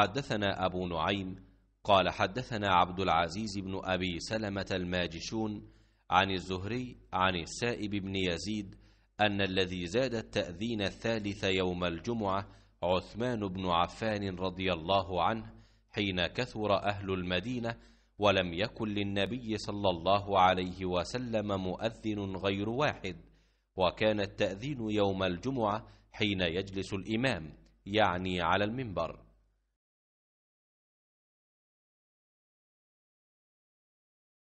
حدثنا أبو نعيم قال حدثنا عبد العزيز بن أبي سلمة الماجشون عن الزهري عن السائب بن يزيد أن الذي زاد التأذين الثالث يوم الجمعة عثمان بن عفان رضي الله عنه حين كثر أهل المدينة ولم يكن للنبي صلى الله عليه وسلم مؤذن غير واحد وكان التأذين يوم الجمعة حين يجلس الإمام يعني على المنبر